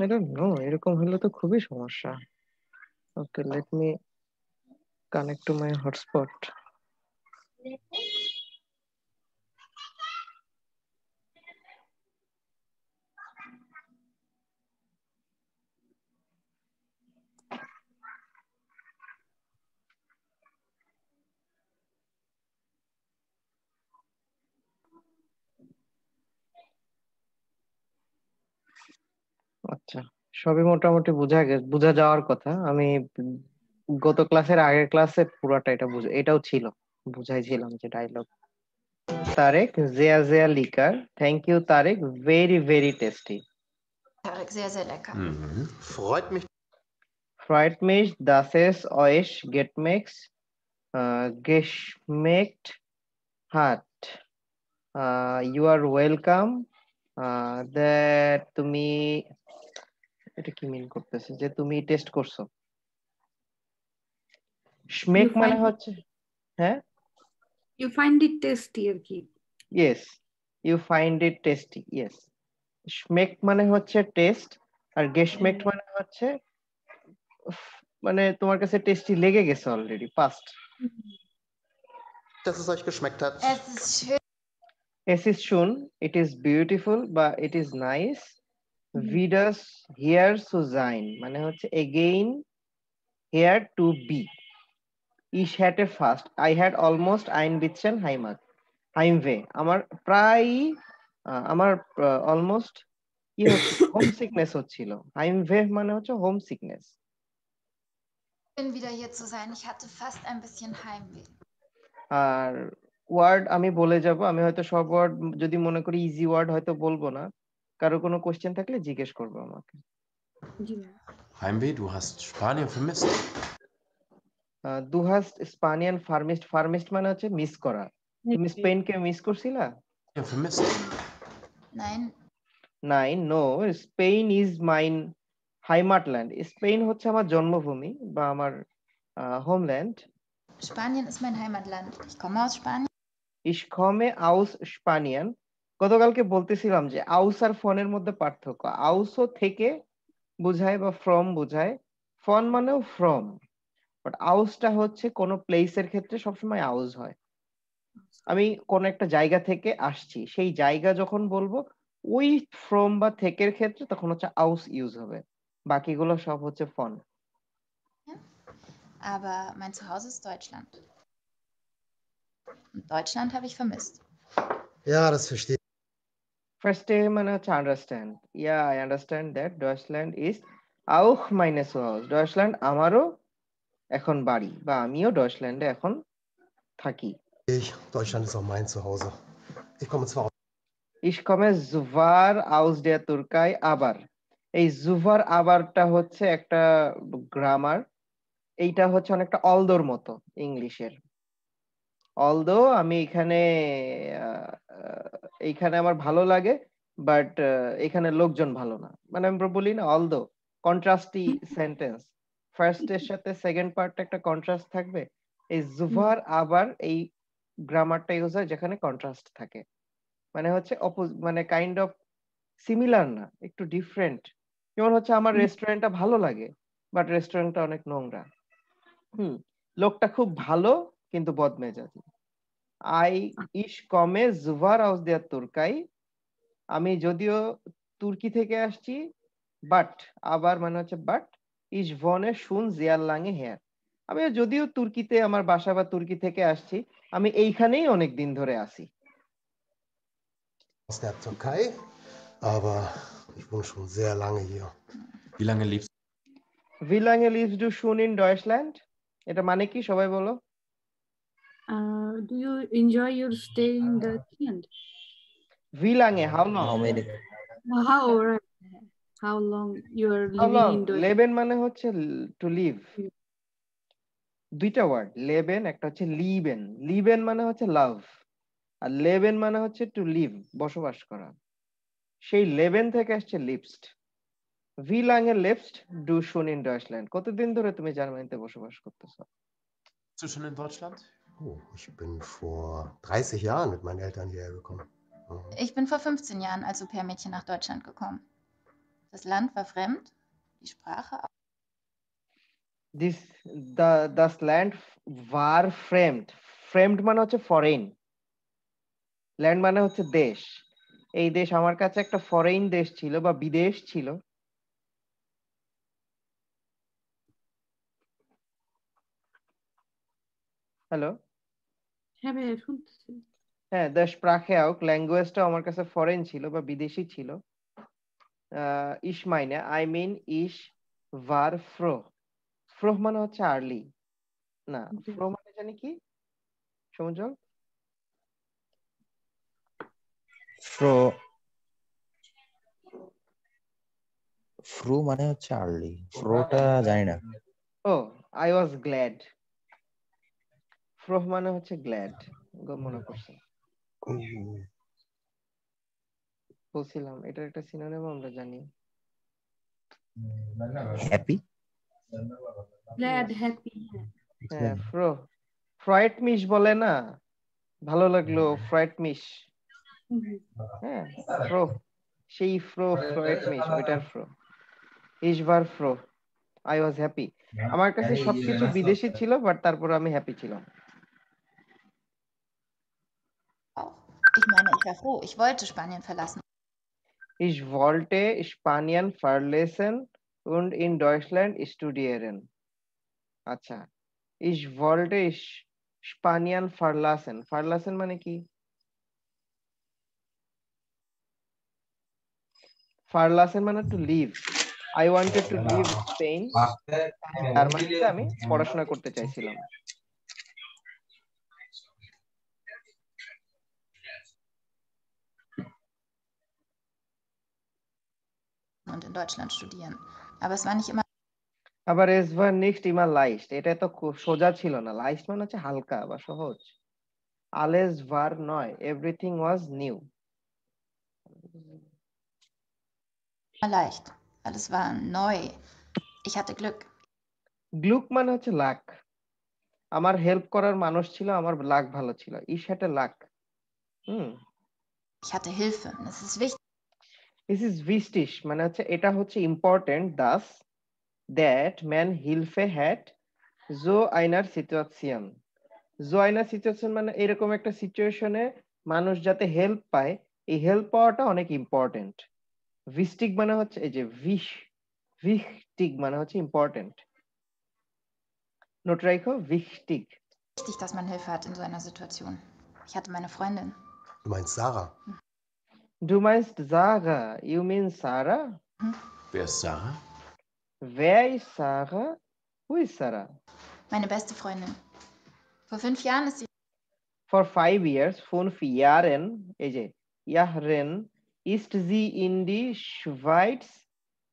I know এরকম হলে তো খুবই সমস্যা okay let me connect to my hotspot Thank আচ্ছা সবই মোটামুটি বুঝা গেছে বুঝা যাওয়ার কথা আমি গত ক্লাসের আগের ক্লাসে পুরাটা এটা বুঝে এটাও ছিল বুঝাইছিলাম যে ডায়লগ তারেক জিয়া জিয়া লিকার thank you Tarek very very tasty ফ্রাইড মিস দাসেস অয়েশ গেট মেক্স গেশমেট হাট ইউ আর ওয়েলকাম দ্যাট তুমি এটা কি মিন করতেছে যে তুমি টেস্ট করছো স্মেক মানে, হ্যাঁ? মানে হচ্ছে হ্যাঁ ইউ ফাইন্ড ইট টেস্টি আর কি yes you find it tasty yes স্মেক মানে হচ্ছে টেস্ট আর গেসমেক মানে হচ্ছে মানে তোমার কাছে টেস্টি লেগে গেছে already past dass es euch geschmeckt it is ist it is ist schön. ভিডাস হিয়ার সুজাইন মানে হচ্ছে এগেইন হিয়ার টু বি ইস হ্যাট এ ফার্স্ট আই হ্যাড অলমোস্ট আইন বিচ্ছেন হাইমাক হাইমভে আমার প্রায় আমার অলমোস্ট কি হচ্ছে হোম সিকনেস হচ্ছিল হাইমভে মানে হচ্ছে হোম সিকনেস আর ওয়ার্ড আমি বলে যাব আমি হয়তো সব ওয়ার্ড যদি মনে করি ইজি ওয়ার্ড হয়তো বলবো না কারো কোনো কোশ্চেন থাকলে জিজ্ঞেস করবো আমাকে মিস মানে করা তুমি মিস করছিলা স্পেন ইজ মাইন হাইমাটল্যান্ড হচ্ছে আমার জন্মভূমি বা আমার homeland Spanien ist mein Heimatland. Ich গতকালকে বলতেছিলাম যে আউস আর ফোনের মধ্যে পার্থক্য আউসও থেকে বুঝায় বা ফ্রম বুঝায় ফন মানেও ফ্রম বাট আউসটা হচ্ছে কোনো প্লেসের ক্ষেত্রে সবসময় আউস হয় আমি কোন একটা জায়গা থেকে আসছি সেই জায়গা যখন বলবো ওই ফ্রম বা থেকের ক্ষেত্রে তখন হচ্ছে আউস ইউজ হবে বাকিগুলো সব হচ্ছে ফন Aber হ্যাঁ, mein Zuhause ist Deutschland. Deutschland habe ich vermisst. Ja, das verstehe First, I'm I understand. Yeah, I understand that Deutschland is auch meine Zuhause. Deutschland আমারও এখন বাড়ি বা আমিও ডয়চল্যান্ডে ekhon thaki. Ich Deutschland ist auch mein Zuhause. Ich komme zwar Ich komme zwar aus der Türkei, aber এই জুভার আবারটা হচ্ছে একটা grammar এইটা হচ্ছে অনেকটা অলদোর মতো ইংলিশের অলদো আমি এখানে এখানে আমার ভালো লাগে বাট এখানে লোকজন ভালো না মানে আমি বলি না অলদো কন্ট্রাস্টি সেন্টেন্স ফার্স্ট এর সাথে সেকেন্ড পার্ট একটা কন্ট্রাস্ট থাকবে এই জুভার আবার এই গ্রামারটা ইউজ হয় যেখানে কন্ট্রাস্ট থাকে মানে হচ্ছে মানে কাইন্ড অফ সিমিলার না একটু ডিফারেন্ট যেমন হচ্ছে আমার রেস্টুরেন্টটা ভালো লাগে বাট রেস্টুরেন্টটা অনেক নোংরা হুম লোকটা খুব ভালো কিন্তু বদমেজাজি আই ইস কমে জুভার হাউস দেয়ার তুর্কাই আমি যদিও তুর্কি থেকে আসছি বাট আবার মানে হচ্ছে বাট ইস ভনে শুন জিয়ার লাঙে হেয়ার আমি যদিও তুর্কিতে আমার বাসা বা তুর্কি থেকে আসছি আমি এইখানেই অনেক দিন ধরে আসি aus der Türkei, aber ich এটা মানে কি সবাই বলো Uh, do you enjoy your stay in the uh, tent? Villange, how long? How many? How, right. how long you are living long? in মানে the... মানে leben মানে হচ্ছে to live. দুইটা ওয়ার্ড লেবেন একটা হচ্ছে লিবেন লিবেন মানে হচ্ছে লাভ আর লেবেন মানে হচ্ছে টু লিভ বসবাস করা সেই লেবেন থেকে আসছে লিপস্ট ভি লাঙ্গে লেপস্ট ডু শুন ইন ডয়চল্যান্ড কতদিন ধরে তুমি জার্মানিতে বসবাস করতেছো শুন ইন ডয়চল্যান্ড Oh, ich bin vor 30 Jahren mit meinen Eltern hierher gekommen. Mhm. Ich bin vor 15 Jahren als au mädchen nach Deutschland gekommen. Das Land war fremd, die Sprache auch. This, the, das Land war fremd. ফ্রেমড মানে হচ্ছে foreign land মানে হচ্ছে দেশ এই দেশ আমার কাছে একটা ফরেন দেশ ছিল বা বিদেশ ছিল হ্যালো হ্যাঁ ভাইয়া শুনতেছি হ্যাঁ দ্য স্প্রাখে আউক ল্যাঙ্গুয়েজটা আমার কাছে ফরেন ছিল বা বিদেশি ছিল ইশ মাইনে আই মিন ইশ ভার ফ্রো ফ্রো মানে হচ্ছে আর্লি না ফ্রো মানে জানি কি সমুজল ফ্রো ফ্রু মানে হচ্ছে আর্লি ফ্রোটা জানি না ও আই ওয়াজ গ্ল্যাড ফ্রহ মানে হচ্ছে গ্ল্যাড মনে করছেন বলছিলাম এটার একটা সিনোনিম আমরা জানি হ্যাপি গ্ল্যাড হ্যাপি হ্যাঁ ফ্রো ফ্রয়েট মিশ বলে না ভালো লাগলো ফ্রয়েট মিশ হ্যাঁ ফ্রো সেই ফ্রো ফ্রয়েট মিশ ওইটার ফ্রো ইশভার ফ্রো আই ওয়াজ হ্যাপি আমার কাছে হ্যাঁ, সবকিছু ইয়ে, বিদেশি হ্যাঁ। ছিল বাট তারপর আমি হ্যাপি ছিলাম Ich meine, ich war froh, ich wollte Spanien verlassen. Ich wollte Spanien verlassen und in Deutschland studieren. Acha. ich wollte Spanien verlassen. Verlassen meine কি? Verlassen meine to leave. I wanted to leave Spain. তার মানে আমি পড়াশোনা করতে চাইছিলাম। und in Deutschland studieren. Aber es war nicht immer aber es war nicht immer leicht এটা তো খুব সোজা ছিল না leicht মানে হচ্ছে হালকা বা সহজ alles war neu everything was new leicht alles war neu ich hatte Glück Glück মানে হচ্ছে luck আমার হেল্প করার মানুষ ছিল আমার লাক ভালো ছিল ich hatte luck হুম ich hatte Hilfe das ist wichtig this is ভিস্টিশ মানে হচ্ছে এটা হচ্ছে ইম্পর্টেন্ট দাস দ্যাট ম্যান হিলফে হ্যাট জো আইনার সিচুয়েশন জো আইনার সিচুয়েশন মানে এরকম একটা সিচুয়েশনে মানুষ যাতে হেল্প পায় এই হেল্প পাওয়াটা অনেক ইম্পর্টেন্ট ভিস্টিক মানে হচ্ছে এই যে ভিশ ভিস্টিক মানে হচ্ছে ইম্পর্টেন্ট নোট রাখো ভিস্টিক Wichtig, dass man Hilfe hat in so einer Situation. Ich hatte meine Freundin. Du meinst Sarah? Hm. Du meinst Sarah. You mean Sarah? Hm? Wer ist Sarah? Wer ist Sarah? Who is Sarah? Meine beste Freundin. Vor fünf Jahren ist sie. Vor five years, fünf Jahren, AJ, Jahren ist sie in die Schweiz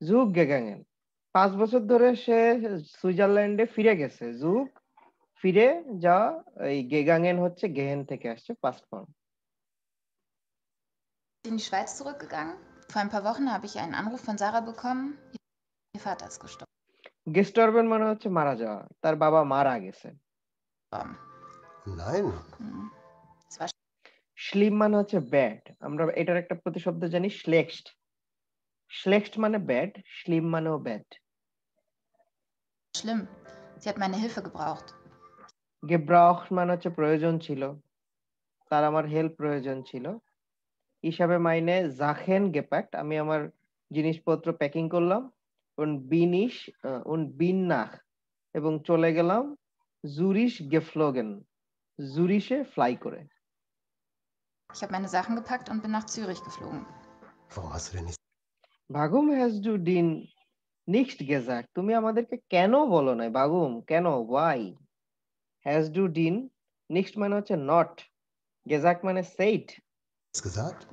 zugegangen. পাঁচ বছর ধরে সে সুইজারল্যান্ডে ফিরে গেছে জুক ফিরে যাওয়া এই গেগাঙেন হচ্ছে গেহেন থেকে আসছে past form in die Schweiz zurückgegangen. Vor ein paar Wochen habe ich einen Anruf von Sarah bekommen. Ihr Vater ist gestorben. Gestorben মানে হচ্ছে মারা যাওয়া তার বাবা মারা গেছেন Nein. war Schlimm মানে হচ্ছে bad আমরা এটার একটা প্রতিশব্দ জানি schlecht schlecht মানে bad schlimm মানেও bad Schlimm. Sie hat meine Hilfe gebraucht. Gebraucht মানে হচ্ছে প্রয়োজন ছিল তার আমার হেল্প প্রয়োজন ছিল হিসাবে মাইনে জাখেন গেপ্যাক্ট আমি আমার জিনিসপত্র প্যাকিং করলাম উন বিনিশ উন বিন্নাখ এবং চলে গেলাম জুরিশ গেফ্লোগেন জুরিশে ফ্লাই করে ভাগুম হ্যাজ তুমি আমাদেরকে কেন বলো না বাগুম কেন ওয়াই হ্যাজ ডু ডিন নেক্সট মানে হচ্ছে নট গেজাক মানে সেইট nichts gesagt.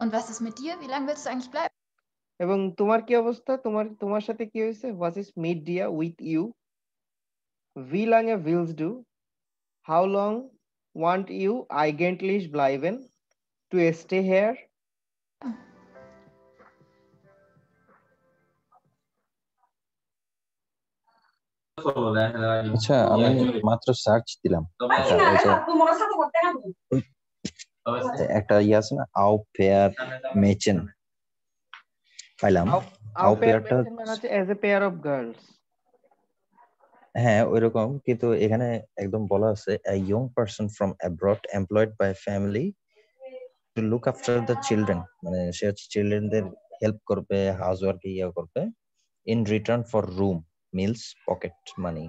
Und was ist mit dir? Wie lange willst du eigentlich bleiben? এবং তোমার কি অবস্থা তোমার তোমার সাথে কি হয়েছে হোয়াট ইজ মেড ডিয়া with you wie lange willst du? How long want you eigentlich bleiben? To stay here? আচ্ছা আমি মাত্র সার্চ দিলাম একটা ইয়ে আছে না আউ পেয়ার মেচেন পাইলাম আউ পেয়ারটা মানে হচ্ছে as a pair of girls হ্যাঁ ওইরকম কিন্তু এখানে একদম বলা আছে a young person from abroad employed by family to look after the children মানে সে হচ্ছে চিলড্রেনদের হেল্প করবে হাউস ওয়ার্ক ইয়ে করবে in return for room meals pocket money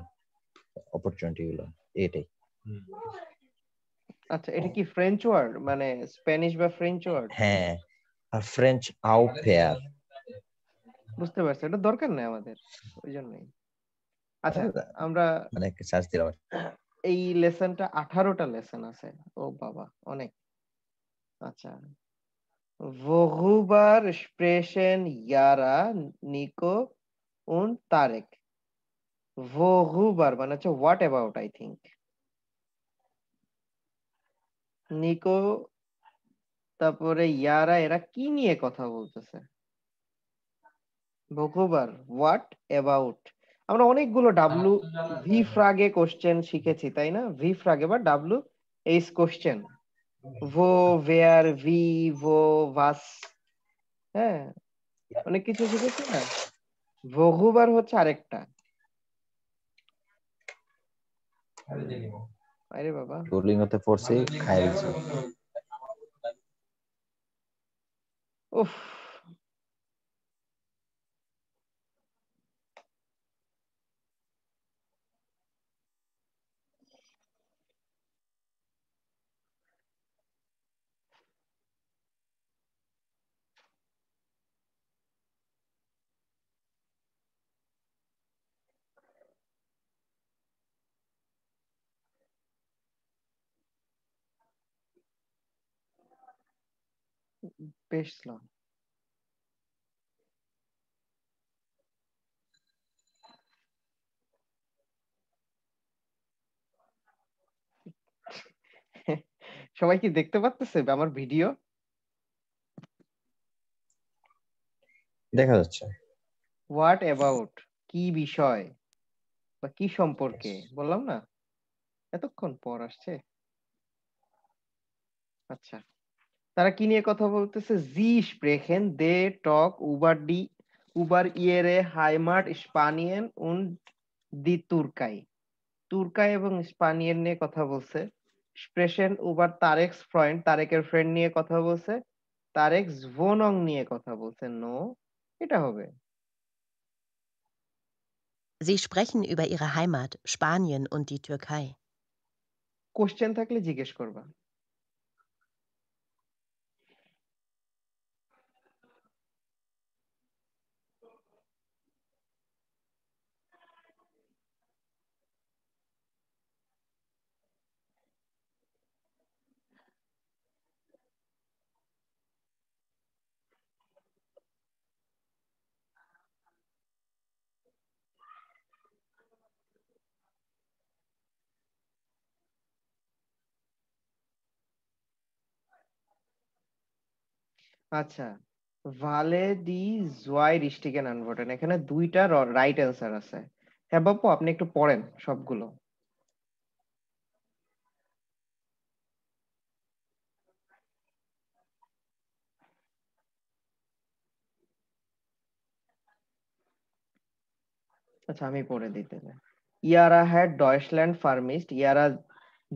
opportunity গুলো এটাই আচ্ছা এটা কি ফ্রেঞ্চ ওয়ার্ড মানে স্প্যানিশ বা ফ্রেঞ্চ ওয়ার্ড হ্যাঁ আর ফ্রেঞ্চ আউ পেয়ার বুঝতে পারছি এটা দরকার নাই আমাদের ওই জন্যই আচ্ছা আমরা অনেক মানে সার্চ দিলাম এই লেসনটা আঠারোটা লেসন আছে ও বাবা অনেক আচ্ছা বহুবার স্প্রেশন ইয়ারা নিকো উন তারেক বহুবার মানে হচ্ছে what about I think Nico তারপরে ইয়ারা এরা কি নিয়ে কথা বলতেছে ভকুবার হোয়াট অ্যাবাউট আমরা অনেকগুলো ডাব্লু ভি ফ্রাগে কোশ্চেন শিখেছি তাই না ভি ফ্রাগে বা ডাব্লু এইস কোশ্চেন ভো ভেয়ার ভি ভো ভাস হ্যাঁ অনেক কিছু শিখেছি না ভকুবার হচ্ছে আরেকটা আরে বাবা রোলিংতে পড়ছি খাইছি উফ baseline. সবাই কি দেখতে পাচ্ছে আমার ভিডিও দেখা যাচ্ছে হোয়াট অ্যাবাউট কি বিষয় বা কি সম্পর্কে বললাম না এতক্ষণ পর আসছে আচ্ছা তারা কি নিয়ে কথা বলতেছে জি স্প্রেখেন দে টক উবার ডি উবার ইয়েরে হাইমার্ট স্পানিয়েন উন দি তুর্কাই তুর্কাই এবং স্পানিয়েন নিয়ে কথা বলছে স্প্রেশেন উবার তারেক্স ফ্রেন্ড তারেকের ফ্রেন্ড নিয়ে কথা বলছে তারেক ভোনং নিয়ে কথা বলছে নো এটা হবে Sie sprechen über ihre Heimat, Spanien und die Türkei. Question থাকলে জিজ্ঞেস করবা আচ্ছা ভালে দি জোয়াই রিস্টিকেন আনভোটেন এখানে দুইটা রাইট অ্যান্সার আছে হ্যাঁ বাপু আপনি একটু পড়েন সবগুলো আচ্ছা আমি পড়ে দিতে ইয়ারা হ্যাড ডয়েশল্যান্ড ফার্মিস্ট ইয়ারা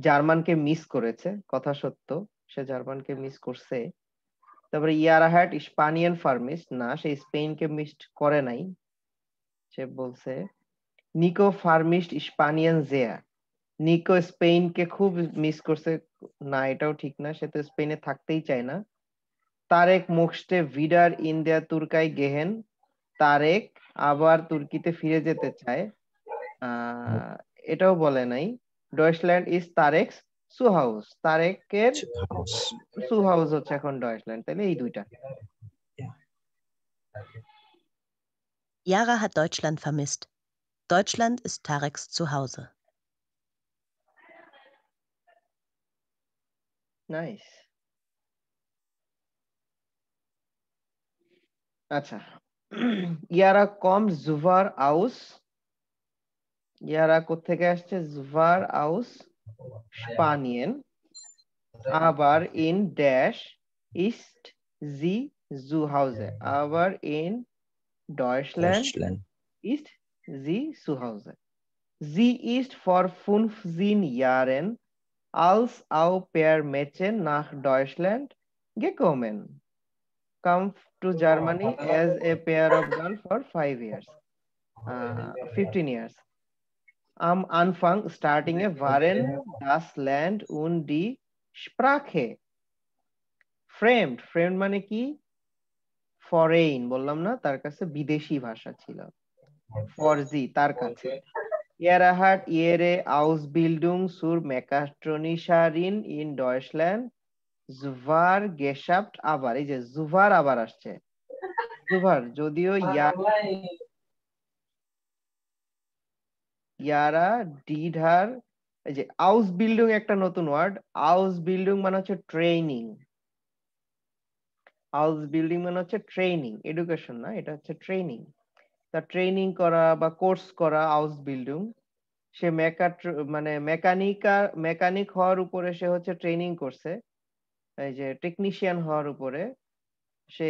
জার্মানকে মিস করেছে কথা সত্য সে জার্মানকে মিস করছে তারপরে ইয়ারাহাট স্পানিয়ান ফার্মিস্ট না সে স্পেনকে মিস্ট করে নাই সে বলছে নিকো ফার্মিস্ট স্পানিয়ান জেয়া নিকো স্পেনকে খুব মিস করছে না এটাও ঠিক না সে তো স্পেনে থাকতেই চায় না তারেক মোক্সটে ভিডার ইন্ডিয়া তুর্কাই গেহেন তারেক আবার তুর্কিতে ফিরে যেতে চায় এটাও বলে নাই ডয়েশল্যান্ড ইজ তারেক্স সু হাউস তারেকের সু হাউস হচ্ছে এখন ডয়েশল্যান্ড তাহলে এই দুইটা Yara hat Deutschland vermisst. Deutschland ist Tareks Zuhause. Nice. আচ্ছা ইয়ারা কম জুভার আউস ইয়ারা কোথেকে আসছে জুভার আউস Spanien, aber in Dash ist sie zu Hause. Aber in Deutschland, Deutschland. ist sie zu Hause. Sie ist vor 15 Jahren als Au pair Mädchen nach Deutschland gekommen. Come to Germany as a pair of girls for five years, uh, 15 years. am Anfang, starting a waren, das Land und die Sprache. Framed, framed মানে কি? Foreign, বললাম না, তার কাছে বিদেশি ভাষা ছিল। Forzi, তার কাছে। Ihre hat ihre Ausbildung zur Mechatronikerin in Deutschland Zuvar geschafft আবার এই যে Zuvar আবার আসছে Zuvar যদিও ইয়ার ইয়ারা ডিডার এই যে আউস বিল্ডিং একটা নতুন ওয়ার্ড আউস বিল্ডিং মানে হচ্ছে ট্রেনিং হাউস বিল্ডিং মানে হচ্ছে ট্রেনিং এডুকেশন না এটা হচ্ছে ট্রেনিং তা ট্রেনিং করা বা কোর্স করা হাউস বিল্ডিং সে মেকা মানে মেকানিকা মেকানিক হওয়ার উপরে সে হচ্ছে ট্রেনিং করছে এই যে টেকনিশিয়ান হওয়ার উপরে সে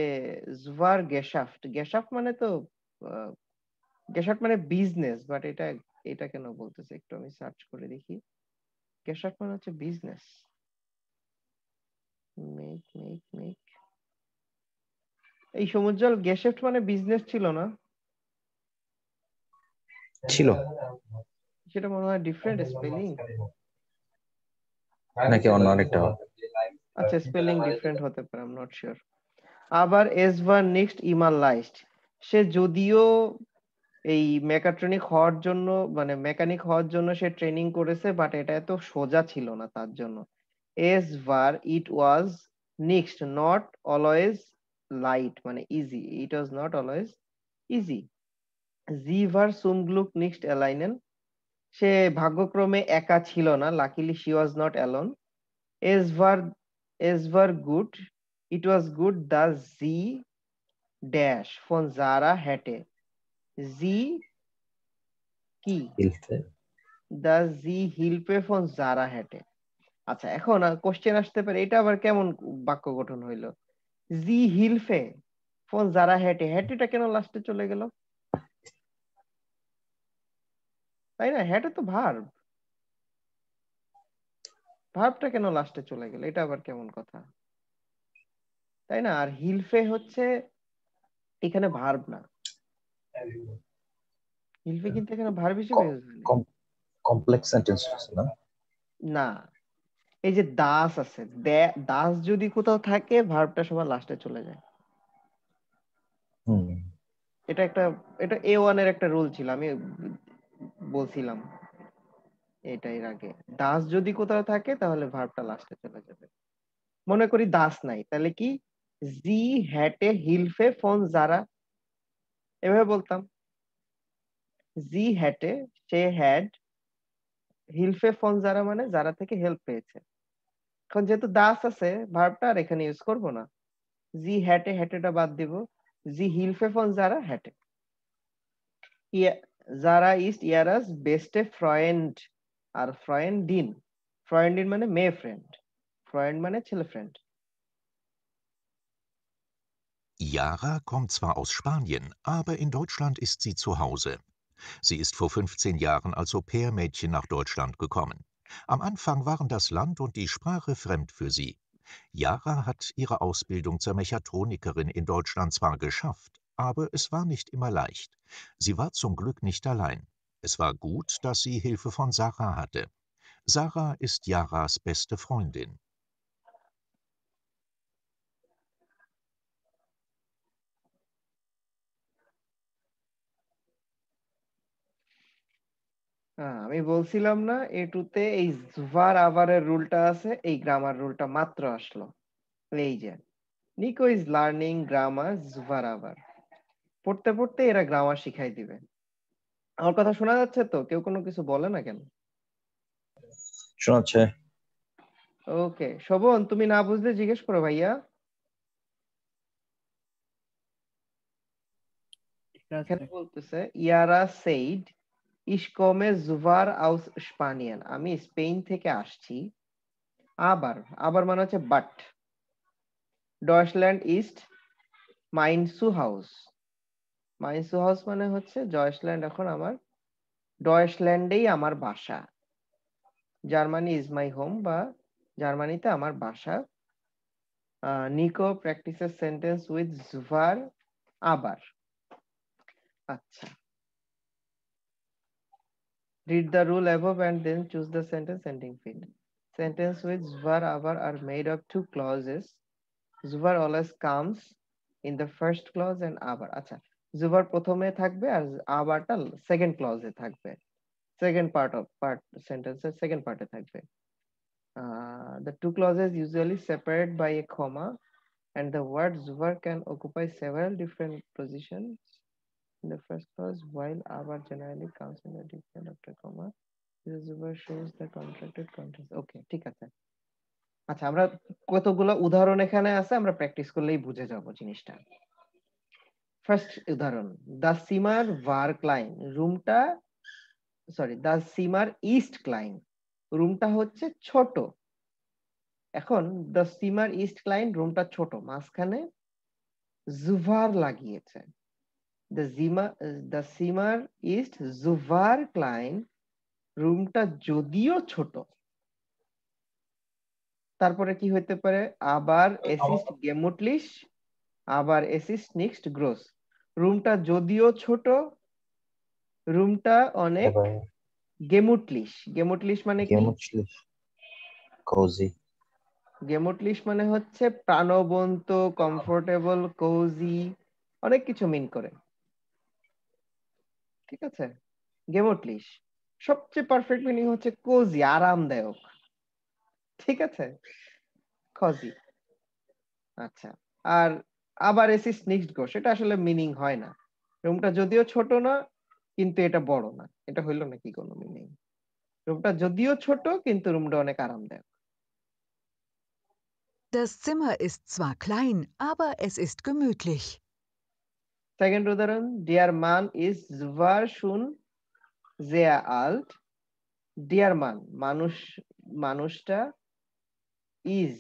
জুভার গেশাফট গেশাফট মানে তো গেশাফট মানে বিজনেস বাট এটা এটা কেন বলতেছে একটু আমি সার্চ করে দেখি ক্যাশাপ মানে হচ্ছে বিজনেস মেক মেক মেক এই সমুজ্জ্বল গ্যাসেফট মানে বিজনেস ছিল না ছিল সেটা মনে হয় ডিফারেন্ট স্পেলিং নাকি অন্য আরেকটা আচ্ছা স্পেলিং ডিফারেন্ট হতে পারে আই এম নট শিওর আবার এস ওয়ান নেক্সট ইমালাইজড সে যদিও এই মেকাট্রনিক হওয়ার জন্য মানে মেকানিক হওয়ার জন্য সে ট্রেনিং করেছে বাট এটা এত সোজা ছিল না তার জন্য এস ভার ইট ওয়াজ নিক্সড নট অলওয়েজ লাইট মানে easy it was not always easy জি ভার সুমগ্লুক নিক্সড অ্যালাইনেন সে ভাগ্যক্রমে একা ছিল না luckily she was not alone এস ভার এস ভার good it was good the জি ড্যাশ ফোন জারা হ্যাটে জি কি দা জি হিল পে ফোন যারা হেঁটে আচ্ছা এখন কোশ্চেন আসতে পারে এটা আবার কেমন বাক্য গঠন হইলো জি হিলফে ফোন জারা হেঁটে হেঁটেটা কেন লাস্টে চলে গেল তাই না হেঁটে তো ভার্ব ভার্বটা কেন লাস্টে চলে গেল এটা আবার কেমন কথা তাই না আর হিলফে হচ্ছে এখানে ভার্ব না কিন্তু ভার্ব হিসেবে ইউজ কমপ্লেক্স সেন্টেন্স না না এই যে দাস আছে দাস যদি কোথাও থাকে ভার্বটা সবার লাস্টে চলে যায় এটা একটা এটা এ ওয়ান এর একটা রুল ছিল আমি বলছিলাম এটা এর আগে দাস যদি কোথাও থাকে তাহলে ভার্বটা লাস্টে চলে যাবে মনে করি দাস নাই তাহলে কি জি হ্যাটে হিলফে ফোন যারা এভাবে বলতাম জি হ্যাটে সে হ্যাড হিলফে ফোন যারা মানে যারা থেকে হেল্প পেয়েছে এখন যেহেতু দাস আছে ভার্বটা আর এখানে ইউজ করব না জি হ্যাটে হ্যাটেটা বাদ দিব জি হিলফে ফোন যারা হ্যাটে যারা ইস্ট ইয়ারাস বেস্টে ফ্রয়েন্ড আর ফ্রয়েন্ড ফ্রয়েন্ড ফ্রয়েন্ডিন মানে মেয়ে ফ্রেন্ড ফ্রয়েন্ড মানে ছেলে friend Yara kommt zwar aus Spanien, aber in Deutschland ist sie zu Hause. Sie ist vor 15 Jahren als Au-pair-Mädchen nach Deutschland gekommen. Am Anfang waren das Land und die Sprache fremd für sie. Yara hat ihre Ausbildung zur Mechatronikerin in Deutschland zwar geschafft, aber es war nicht immer leicht. Sie war zum Glück nicht allein. Es war gut, dass sie Hilfe von Sarah hatte. Sarah ist Yaras beste Freundin. হ্যাঁ আমি বলছিলাম না এ টুতে এই জুভার আভারের রুলটা আছে এই grammar রুলটা মাত্র আসলো এই যে নিকো ইজ লার্নিং গ্রামার জুভার আভার পড়তে পড়তে এরা গ্রামার শিখাই দিবে আমার কথা শোনা যাচ্ছে তো কেউ কোনো কিছু বলে না কেন শোনাচ্ছে ওকে শোভন তুমি না বুঝলে জিজ্ঞেস করো ভাইয়া এখানে বলতেছে ইয়ারা সেইড ইসকমে জুভার আউস স্পানিয়ান আমি স্পেন থেকে আসছি আবার আবার মানে হচ্ছে বাট ডয়সল্যান্ড ইস্ট মাইনসু হাউস মাইনসু হাউস মানে হচ্ছে জয়সল্যান্ড এখন আমার ডয়সল্যান্ডেই আমার বাসা জার্মানি ইজ মাই হোম বা জার্মানিতে আমার বাসা নিকো প্র্যাকটিসের সেন্টেন্স উইথ জুভার আবার আচ্ছা Read the rule above and then choose the sentence ending field. Sentence with zwar aber are made of two clauses. Zwar always comes in the first clause and আবার আচ্ছা জুবার প্রথমে থাকবে আর আবারটা সেকেন্ড ক্লজে থাকবে second part of part সেন্টেন্সের second পার্টে থাকবে the two clauses usually separate by a comma and the word zuvar can occupy several different positions in the first clause, while our generally comes in the detail after comma. Reservoir shows the contracted contrast. Okay, take আচ্ছা আমরা কতগুলো উদাহরণ এখানে আছে আমরা practice করলেই বুঝে যাব জিনিসটা ফার্স্ট উদাহরণ দা সিমার ভার ক্লাইন রুমটা সরি দা সিমার ইস্ট ক্লাইন রুমটা হচ্ছে ছোট এখন দ্য সিমার ইস্ট ক্লাইন রুমটা ছোট মাঝখানে জুভার লাগিয়েছে the zimmer uh, the simmer is zuvar klein রুমটা যদিও ছোট তারপরে কি হইতে পারে আবার এসিস্ট গেমুটলিশ আবার এসিস্ট নেক্সট গ্রোস রুমটা যদিও ছোট রুমটা অনেক গেমুটলিশ গেমুটলিশ মানে কি কোজি গেমুটলিশ মানে হচ্ছে প্রাণবন্ত কমফোর্টেবল কোজি অনেক কিছু মিন করে ঠিক আছে গেমোটলিশ সবচেয়ে পারফেক্ট মিনিং হচ্ছে কোজি আরামদায়ক ঠিক আছে কজি আচ্ছা আর আবার এসি স্নিক্সড গো সেটা আসলে মিনিং হয় না রুমটা যদিও ছোট না কিন্তু এটা বড় না এটা হইলো নাকি কোনো মিনিং রুমটা যদিও ছোট কিন্তু রুমটা অনেক আরামদায়ক Das Zimmer ist zwar klein, aber es ist gemütlich. Second উদাহরণ ডিয়ার মান ইজ জুভার শুন জেয়া আল্ট ডিয়ার মান মানুষ মানুষটা ইজ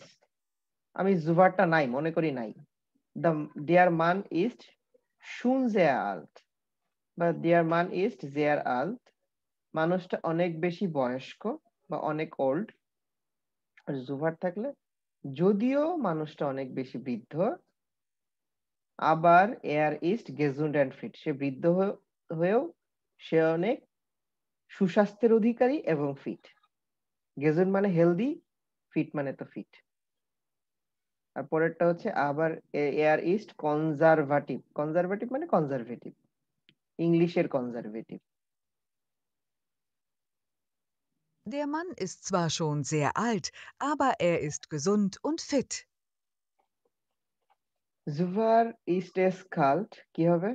আমি জুভারটা নাই মনে করি নাই দ্য ডিয়ার মান ইজ শুন জেয়া আল্ট বা ডিয়ার মান ইজ জেয়ার আল্ট মানুষটা অনেক বেশি বয়স্ক বা অনেক ওল্ড আর জুভার থাকলে যদিও মানুষটা অনেক বেশি বৃদ্ধ আবার এয়ার ইস্ট গেজুন্ড অ্যান্ড ফিট সে বৃদ্ধ হয়েও সে অনেক সুস্বাস্থ্যের অধিকারী এবং ফিট গেজুন্ড মানে হেলদি ফিট মানে তো ফিট আর পরেরটা হচ্ছে আবার এয়ার ইস্ট কনজারভেটিভ কনজারভেটিভ মানে কনজারভেটিভ ইংলিশের conservative Der Mann ist zwar schon sehr alt, aber er ist gesund und fit. জুভার ইস্টেস খাল্ট কি হবে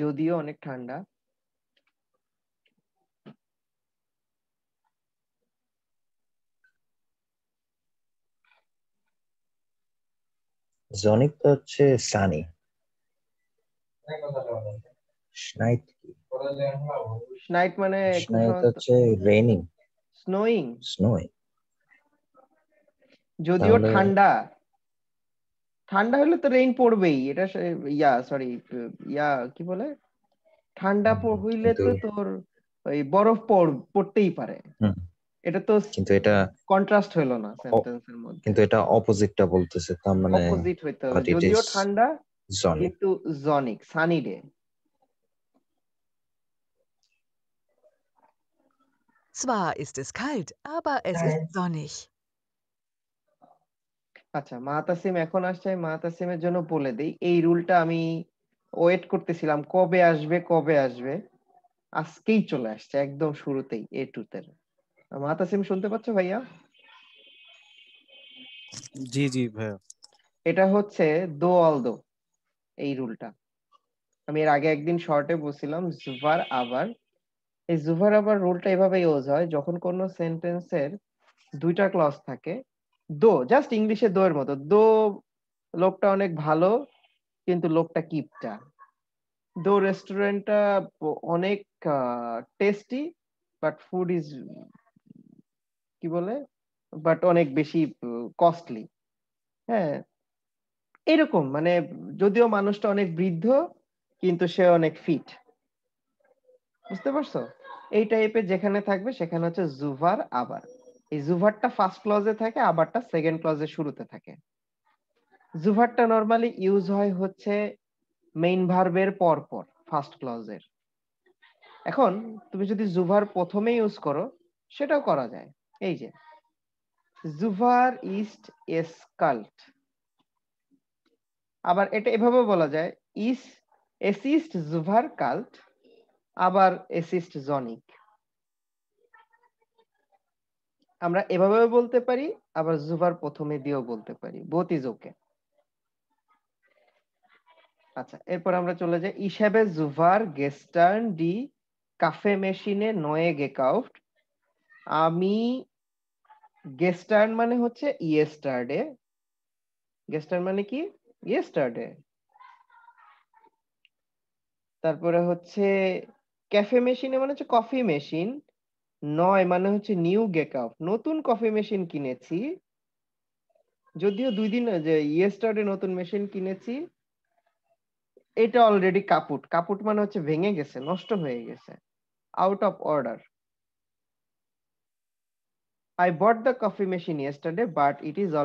যদিও অনেক ঠান্ডা জনিক তো হচ্ছে সানি স্নাইট স্নাইট মানে স্নাইট হচ্ছে রেনিং স্নোইং স্নোইং যদিও ঠান্ডা ঠান্ডা হলে তো রেইন পড়বেই এটা ইয়া সরি ইয়া কি বলে ঠান্ডা হইলে তো তোর ওই বরফ পড়তেই পারে এটা তো কিন্তু এটা কন্ট্রাস্ট হইল না সেন্টেন্সের মধ্যে কিন্তু এটা অপোজিটটা বলতেছে তার মানে অপোজিট হইতে হবে যদিও ঠান্ডা কিন্তু জনিক sunny day Zwar ist es kalt, aber es ist sonnig. আচ্ছা মা তাসিম এখন আসছে আমি তাসিমের জন্য বলে দিই এই রুলটা আমি ওয়েট করতেছিলাম কবে আসবে কবে আসবে আজকেই চলে আসছে একদম শুরুতেই এ মা তাসিম শুনতে পাচ্ছ ভাইয়া জি জি ভাইয়া এটা হচ্ছে দো অল দো এই রুলটা আমি এর আগে একদিন শর্টে বসিলাম জুভার আবার এই জুভার আবার রুলটা এভাবেই ইউজ হয় যখন কোনো সেন্টেন্সের দুইটা ক্লস থাকে দো জাস্ট ইংলিশে দো এর মতো দো লোকটা অনেক ভালো কিন্তু লোকটা কিপটা দো রেস্টুরেন্টটা অনেক টেস্টি বাট ফুড ইজ কি বলে বাট অনেক বেশি কস্টলি হ্যাঁ এরকম মানে যদিও মানুষটা অনেক বৃদ্ধ কিন্তু সে অনেক ফিট বুঝতে পারছো এই টাইপের যেখানে থাকবে সেখানে হচ্ছে জুভার আবার এই জুভারটা ফার্স্ট ক্লজে থাকে আবারটা সেকেন্ড ক্লজে শুরুতে থাকে জুভারটা নরমালি ইউজ হয় হচ্ছে মেইন ভার্বের পর পর ফার্স্ট ক্লজের এখন তুমি যদি জুভার প্রথমে ইউজ করো সেটাও করা যায় এই যে জুভার ইস্ট এসকাল্ট আবার এটা এভাবে বলা যায় ইস এসিস্ট জুভার কাল্ট আবার এসিস্ট জনিক আমরা এভাবেও বলতে পারি আবার জুভার প্রথমে দিয়েও বলতে পারি বোথ ইজ ওকে আচ্ছা এরপর আমরা চলে যাই ইসাবে জুভার গেস্টার্ন ডি কাফে মেশিনে নয়ে গেকাউট আমি গেস্টার্ন মানে হচ্ছে ইয়েস্টারডে গেস্টার্ন মানে কি ইয়েস্টারডে তারপরে হচ্ছে ক্যাফে মেশিনে মানে হচ্ছে কফি মেশিন নয় মানে হচ্ছে নিউ গেকআপ নতুন কফি মেশিন কিনেছি যদিও দুই দিন যে ইয়েস্টারডে নতুন মেশিন কিনেছি এটা অলরেডি কাপুট কাপুট মানে হচ্ছে ভেঙে গেছে নষ্ট হয়ে গেছে out of order I bought the coffee machine yesterday but it is already